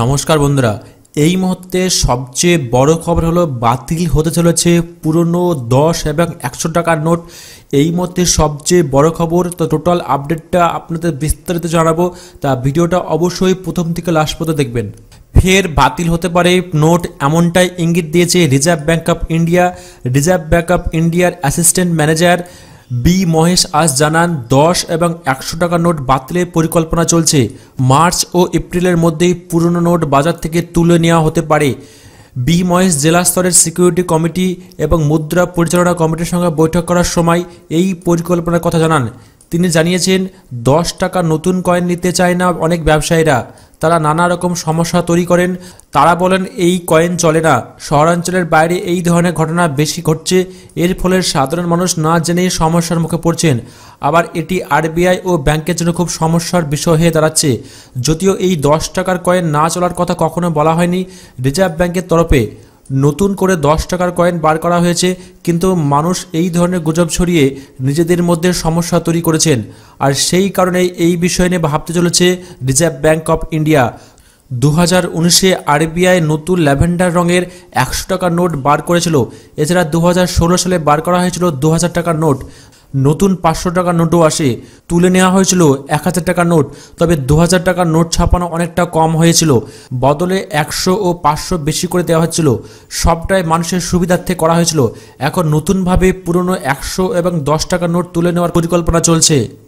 নমস্কার বন্ধুরা এই মুহূর্তে সবচেয়ে বড় খবর হলো বাতিল হতে চলেছে পুরনো দশ এবং একশো টাকার নোট এই মুহূর্তে সবচেয়ে বড় খবর তো টোটাল আপডেটটা আপনাদের বিস্তারিত জানাবো তা ভিডিওটা অবশ্যই প্রথম থেকে লাস্ট পথে দেখবেন ফের বাতিল হতে পারে নোট এমনটাই ইঙ্গিত দিয়েছে Reserve Bank of India Reserve Bank of ইন্ডিয়ার অ্যাসিস্ট্যান্ট ম্যানেজার বি মহেশ আজ জানান দশ এবং একশো টাকা নোট বাতিলের পরিকল্পনা চলছে মার্চ ও এপ্রিলের মধ্যেই পুরনো নোট বাজার থেকে তুলে নেওয়া হতে পারে বি মহেশ জেলা স্তরের সিকিউরিটি কমিটি এবং মুদ্রা পরিচালনা কমিটির সঙ্গে বৈঠক করার সময় এই পরিকল্পনার কথা জানান তিনি জানিয়েছেন দশ টাকা নতুন কয়েন নিতে চায় না অনেক ব্যবসায়ীরা তারা নানা রকম সমস্যা তৈরি করেন তারা বলেন এই কয়েন চলে না শহরাঞ্চলের বাইরে এই ধরনের ঘটনা বেশি ঘটছে এর ফলে সাধারণ মানুষ না জেনেই সমস্যার মুখে পড়ছেন আবার এটি আরবিআই ও ব্যাংকের জন্য খুব সমস্যার বিষয় হয়ে দাঁড়াচ্ছে যদিও এই দশ টাকার কয়েন না চলার কথা কখনো বলা হয়নি রিজার্ভ ব্যাংকের তরফে নতুন করে দশ টাকার কয়েন বার করা হয়েছে কিন্তু মানুষ এই ধরনের গুজব ছড়িয়ে নিজেদের মধ্যে সমস্যা তৈরি করেছেন আর সেই কারণে এই বিষয় নিয়ে ভাবতে চলেছে রিজার্ভ ব্যাঙ্ক অফ ইন্ডিয়া দু হাজার উনিশে আরবিআই নতুন ল্যাভেন্ডার রঙের একশো টাকার নোট বার করেছিল এছাড়া দু হাজার ষোলো সালে বার করা হয়েছিল দু হাজার টাকার নোট নতুন পাঁচশো টাকার নোটও আসে তুলে নেওয়া হয়েছিল এক হাজার টাকার নোট তবে দু হাজার টাকার নোট ছাপানো অনেকটা কম হয়েছিল বদলে একশো ও পাঁচশো বেশি করে দেওয়া হচ্ছিল সবটাই মানুষের সুবিধার্থে করা হয়েছিল এখন নতুনভাবে পুরনো একশো এবং দশ টাকার নোট তুলে নেওয়ার পরিকল্পনা চলছে